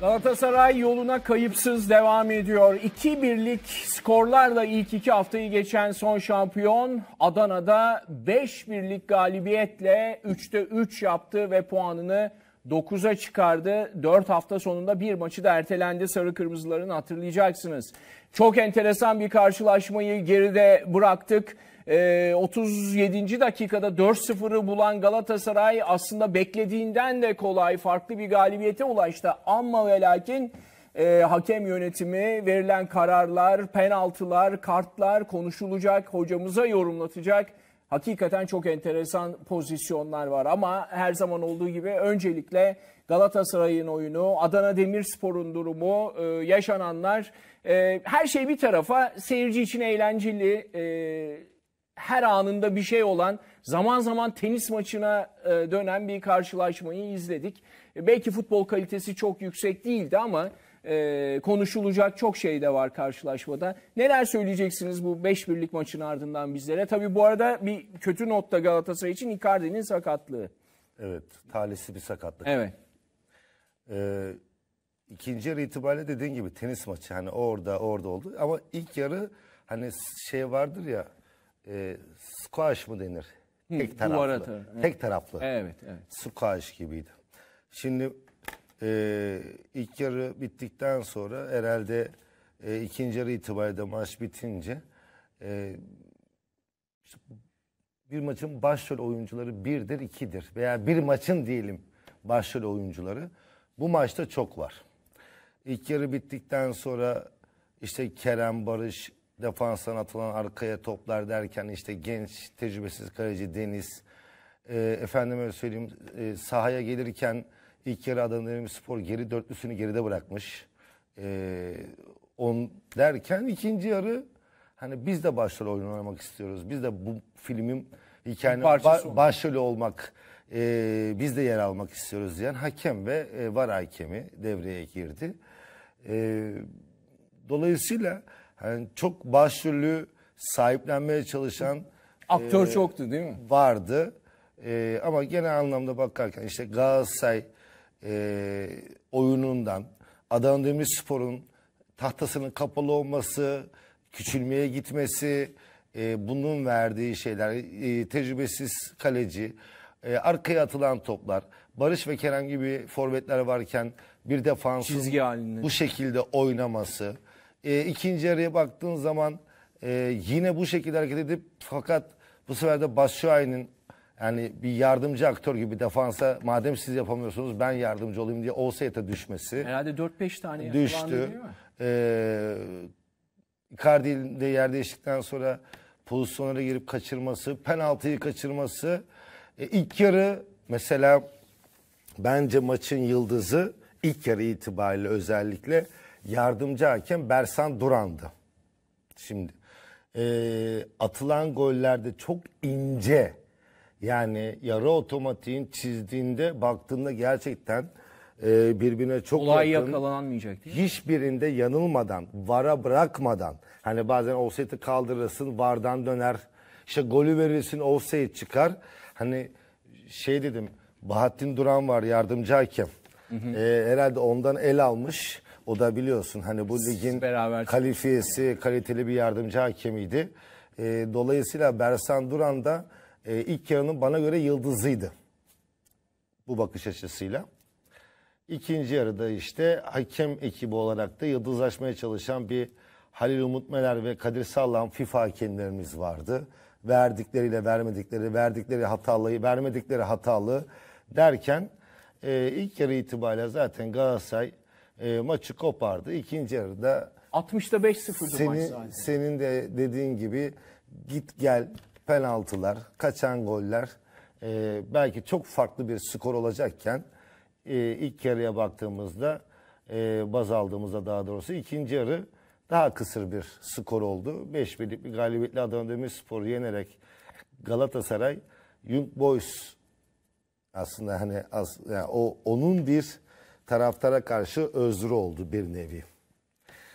Galatasaray yoluna kayıpsız devam ediyor. 2 birlik skorlarla ilk iki haftayı geçen son şampiyon Adana'da 5 birlik galibiyetle 3'te 3 yaptı ve puanını 9'a çıkardı. 4 hafta sonunda bir maçı da ertelendi sarı kırmızıların hatırlayacaksınız. Çok enteresan bir karşılaşmayı geride bıraktık. E, ee, 37. dakikada 4-0'ı bulan Galatasaray aslında beklediğinden de kolay farklı bir galibiyete ulaştı. Ama ve lakin e, hakem yönetimi, verilen kararlar, penaltılar, kartlar konuşulacak, hocamıza yorumlatacak. Hakikaten çok enteresan pozisyonlar var ama her zaman olduğu gibi öncelikle Galatasaray'ın oyunu, Adana Demirspor'un durumu, e, yaşananlar, e, her şey bir tarafa seyirci için eğlenceli, e, her anında bir şey olan, zaman zaman tenis maçına e, dönen bir karşılaşmayı izledik. E, belki futbol kalitesi çok yüksek değildi ama e, konuşulacak çok şey de var karşılaşmada. Neler söyleyeceksiniz bu 5 birlik maçın ardından bizlere? Tabii bu arada bir kötü notta Galatasaray için Icardi'nin sakatlığı. Evet, talihsiz bir sakatlık. Evet. Ee, ikinci yarı itibariyle dediğin gibi tenis maçı hani orada orada oldu ama ilk yarı hani şey vardır ya e, squash mı denir? Tek taraflı. Duvara Tek taraflı. Evet, evet. Squash gibiydi. Şimdi e, ilk yarı bittikten sonra herhalde e, ikinci yarı itibariyle maç bitince e, işte bir maçın başrol oyuncuları birdir, ikidir veya bir maçın diyelim başrol oyuncuları bu maçta çok var. İlk yarı bittikten sonra işte Kerem Barış, defanstan atılan arkaya toplar derken işte genç tecrübesiz kaleci Deniz e, efendime öyle söyleyeyim e, sahaya gelirken ilk yarı Adana Spor geri dörtlüsünü geride bırakmış. E, on derken ikinci yarı hani biz de başrol oynamak istiyoruz. Biz de bu filmin hikayenin ba- başrolü olmak e, biz de yer almak istiyoruz diyen hakem ve e, var hakemi devreye girdi. E, dolayısıyla yani çok başrolü sahiplenmeye çalışan aktör e, çoktu değil mi? Vardı. E, ama genel anlamda bakarken işte Galatasaray e, oyunundan Adana Demirspor'un tahtasının kapalı olması, küçülmeye gitmesi, e, bunun verdiği şeyler, e, tecrübesiz kaleci, e, arkaya atılan toplar, Barış ve Kerem gibi forvetler varken bir defansın Çizgi bu şekilde oynaması, e, ikinci yarıya baktığın zaman e, yine bu şekilde hareket edip fakat bu sefer de Batshuayi'nin yani bir yardımcı aktör gibi defansa madem siz yapamıyorsunuz ben yardımcı olayım diye Olseyt'e düşmesi. Herhalde 4-5 tane düştü. Ee, Icardi'nin de yer değiştikten sonra pozisyonlara girip kaçırması, penaltıyı kaçırması. E, ilk yarı mesela bence maçın yıldızı ilk yarı itibariyle özellikle yardımcı hakem Bersan Duran'dı. Şimdi e, atılan gollerde çok ince yani yarı otomatiğin çizdiğinde baktığında gerçekten e, birbirine çok Olay yakın. yakalanmayacak değil mi? Hiçbirinde yanılmadan, vara bırakmadan. Hani bazen offside'i kaldırırsın, vardan döner. İşte golü verirsin, offside çıkar. Hani şey dedim, Bahattin Duran var yardımcı hakem. Hı hı. E, herhalde ondan el almış. O da biliyorsun hani bu ligin beraber kalifiyesi, kaliteli bir yardımcı hakemiydi. E, dolayısıyla Bersan Duran da e, ilk yarının bana göre yıldızıydı. Bu bakış açısıyla. İkinci yarıda işte hakem ekibi olarak da yıldızlaşmaya çalışan bir Halil Umutmeler ve Kadir Sallam FIFA hakemlerimiz vardı. Verdikleriyle vermedikleri, verdikleri hatalı, vermedikleri hatalı derken e, ilk yarı itibariyle zaten Galatasaray e, maçı kopardı. İkinci yarıda 65 5-0'dı maç senin, zaten. senin de dediğin gibi git gel penaltılar, kaçan goller e, belki çok farklı bir skor olacakken e, ilk yarıya baktığımızda e, baz aldığımızda daha doğrusu ikinci yarı daha kısır bir skor oldu. 5 birlik bir galibiyetli Adana Demirspor'u yenerek Galatasaray Young Boys aslında hani az, yani o onun bir taraftara karşı özrü oldu bir nevi.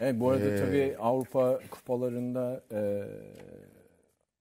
Evet, bu arada ee, tabii Avrupa kupalarında e,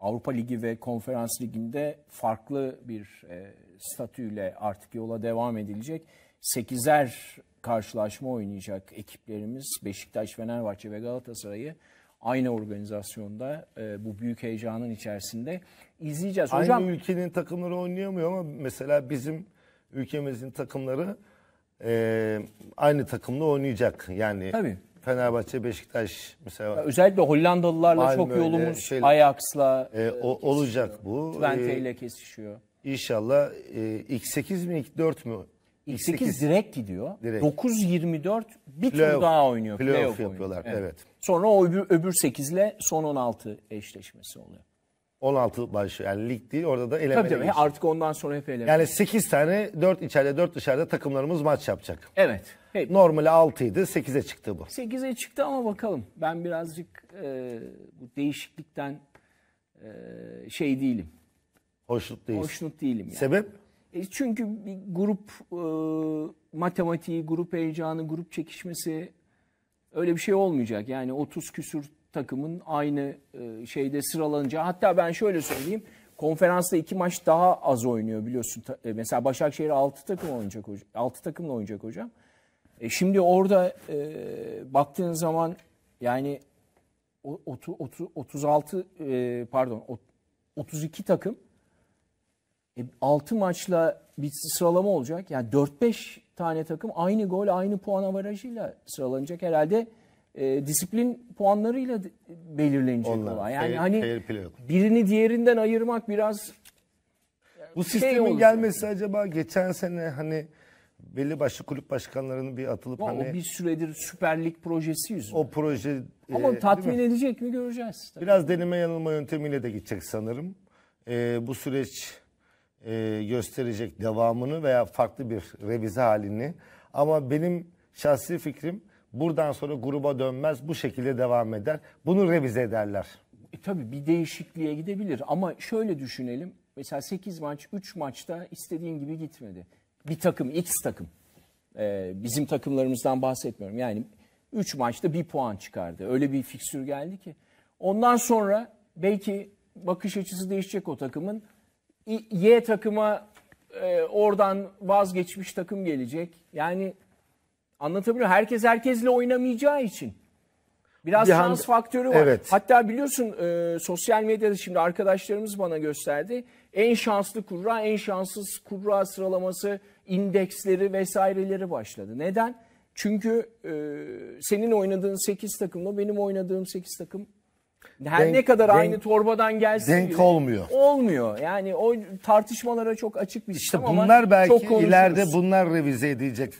Avrupa Ligi ve Konferans Ligi'nde farklı bir e, statüyle artık yola devam edilecek. Sekizer karşılaşma oynayacak ekiplerimiz Beşiktaş, Fenerbahçe ve Galatasaray'ı aynı organizasyonda e, bu büyük heyecanın içerisinde izleyeceğiz. Hocam, aynı ülkenin takımları oynayamıyor ama mesela bizim ülkemizin takımları e, aynı takımla oynayacak. Yani Tabii. Fenerbahçe, Beşiktaş mesela. Ya özellikle Hollandalılarla Malmö çok yolumuz şeyle, Ajax'la e, o, e, olacak bu. Twente e, ile kesişiyor. İnşallah e, X8 mi X4 mü? X8, X8 direkt gidiyor. Direkt. 9-24 bir tur daha oynuyor. Playoff play, yapıyorlar. Evet. evet. Sonra o öbür, öbür 8 ile son 16 eşleşmesi oluyor. 16 baş yani lig değil orada da elemeli. Tabii tabii artık ondan sonra hep elemeli. Yani 8 tane 4 içeride 4 dışarıda takımlarımız maç yapacak. Evet. Hep. Normali 6 idi 8'e çıktı bu. 8'e çıktı ama bakalım ben birazcık e, bu değişiklikten e, şey değilim. Hoşnut değilim. Hoşnut değilim yani. Sebep? E, çünkü bir grup e, matematiği, grup heyecanı, grup çekişmesi öyle bir şey olmayacak. Yani 30 küsür takımın aynı e, şeyde sıralanacağı. Hatta ben şöyle söyleyeyim. Konferansta iki maç daha az oynuyor biliyorsun. E, mesela Başakşehir 6 takım oynayacak hocam. 6 takımla oynayacak hocam. E şimdi orada e, baktığın zaman yani 36 e, pardon 32 takım e, 6 maçla bir sıralama olacak. Yani 4-5 tane takım aynı gol aynı puan avarajıyla sıralanacak herhalde e, disiplin puanlarıyla belirlenecek Onlar, olay. Yani fair, hani fair birini diğerinden ayırmak biraz bu şey sistemin şey gelmesi acaba geçen sene hani belli başlı kulüp başkanlarının bir atılıp o, hani... O bir süredir Süper Lig projesi yüzünden. O proje... E, Ama e, tatmin edecek mi göreceğiz. Tabii. Biraz deneme yanılma yöntemiyle de gidecek sanırım. E, bu süreç e, gösterecek devamını veya farklı bir revize halini. Ama benim şahsi fikrim Buradan sonra gruba dönmez bu şekilde devam eder. Bunu revize ederler. E, tabii bir değişikliğe gidebilir ama şöyle düşünelim. Mesela 8 maç 3 maçta istediğin gibi gitmedi. Bir takım X takım e, bizim takımlarımızdan bahsetmiyorum. Yani 3 maçta bir puan çıkardı. Öyle bir fiksür geldi ki. Ondan sonra belki bakış açısı değişecek o takımın. Y takıma e, oradan vazgeçmiş takım gelecek. Yani Anlatabiliyor Herkes herkesle oynamayacağı için. Biraz bir şans faktörü var. Evet. Hatta biliyorsun e, sosyal medyada şimdi arkadaşlarımız bana gösterdi. En şanslı kurra, en şanssız kurra sıralaması, indeksleri vesaireleri başladı. Neden? Çünkü e, senin oynadığın 8 takımla benim oynadığım 8 takım her denk, ne kadar denk, aynı torbadan gelsin denk bile, olmuyor. Olmuyor. Yani o tartışmalara çok açık bir işte şey. İşte bunlar ama belki ileride bunlar revize edecek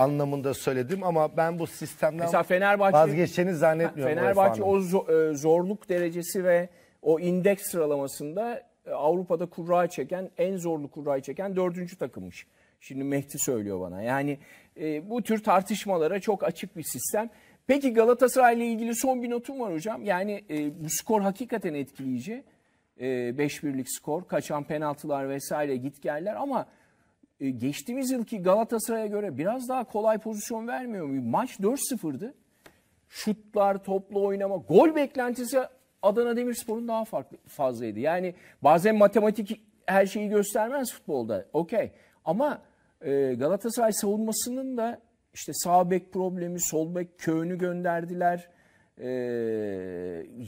anlamında söyledim ama ben bu sistemden Mesela Fenerbahçe, vazgeçeceğini zannetmiyorum. Fenerbahçe o e, zorluk derecesi ve o indeks sıralamasında e, Avrupa'da kurra çeken, en zorlu kurra çeken dördüncü takımmış. Şimdi Mehdi söylüyor bana. Yani e, bu tür tartışmalara çok açık bir sistem. Peki Galatasaray ile ilgili son bir notum var hocam. Yani e, bu skor hakikaten etkileyici. E, 5-1'lik skor, kaçan penaltılar vesaire gitgeller ama e, geçtiğimiz yılki Galatasaray'a göre biraz daha kolay pozisyon vermiyor mu? Maç 4-0'dı. Şutlar, toplu oynama, gol beklentisi Adana Demirspor'un daha farklı fazlaydı. Yani bazen matematik her şeyi göstermez futbolda. Okey. Ama e, Galatasaray savunmasının da işte sağ bek problemi, sol bek köyünü gönderdiler. E,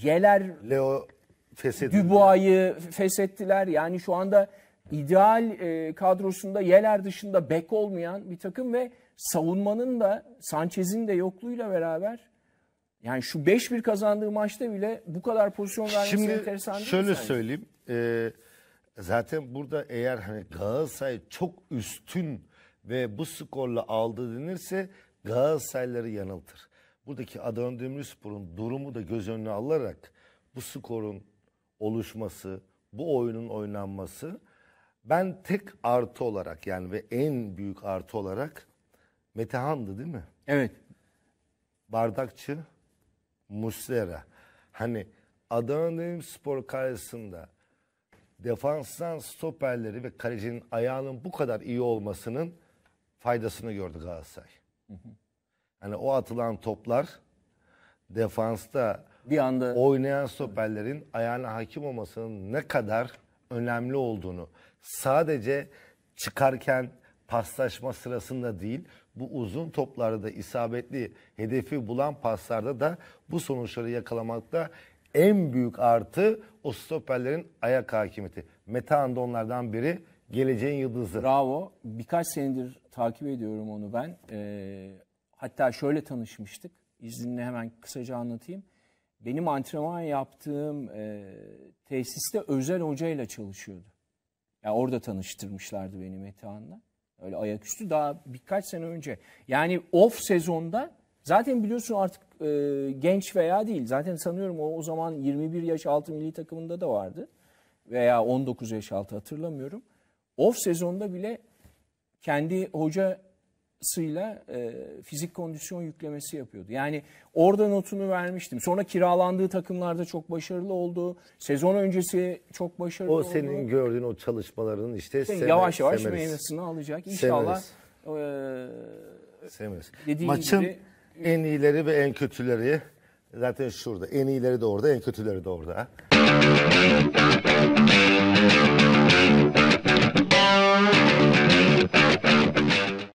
yeler Leo feshettiler. Dubois'ı feshettiler. Yani şu anda ideal e, kadrosunda Yeler dışında bek olmayan bir takım ve savunmanın da Sanchez'in de yokluğuyla beraber yani şu 5-1 kazandığı maçta bile bu kadar pozisyon vermesi Şimdi enteresan değil şöyle mi şöyle söyleyeyim. E, zaten burada eğer hani Galatasaray çok üstün ve bu skorla aldı denirse Galatasarayları yanıltır. Buradaki Adana Demirspor'un durumu da göz önüne alarak bu skorun oluşması, bu oyunun oynanması ben tek artı olarak yani ve en büyük artı olarak Metehan'dı değil mi? Evet. Bardakçı Muslera. Hani Adana Demirspor karşısında defanstan stoperleri ve kalecinin ayağının bu kadar iyi olmasının faydasını gördü Galatasaray. Hı Yani o atılan toplar defansta bir anda oynayan stoperlerin ayağına hakim olmasının ne kadar önemli olduğunu sadece çıkarken paslaşma sırasında değil bu uzun toplarda isabetli hedefi bulan paslarda da bu sonuçları yakalamakta en büyük artı o stoperlerin ayak hakimiyeti. Metehan da onlardan biri geleceğin yıldızı. Bravo. Birkaç senedir takip ediyorum onu ben. Ee, hatta şöyle tanışmıştık. İzninle hemen kısaca anlatayım benim antrenman yaptığım e, tesiste özel hocayla çalışıyordu. Yani orada tanıştırmışlardı beni Metehan'la. Öyle ayaküstü daha birkaç sene önce. Yani off sezonda zaten biliyorsun artık e, genç veya değil. Zaten sanıyorum o, o zaman 21 yaş altı milli takımında da vardı. Veya 19 yaş altı hatırlamıyorum. Off sezonda bile kendi hoca sıyla e, fizik kondisyon yüklemesi yapıyordu. Yani orada notunu vermiştim. Sonra kiralandığı takımlarda çok başarılı oldu. Sezon öncesi çok başarılı oldu. O senin gördüğün o çalışmaların işte semer, yavaş yavaş semeriz. meyvesini alacak. İnşallah e, semeriz. Maçın gibi, en iyileri ve en kötüleri zaten şurada. En iyileri de orada, en kötüleri de orada.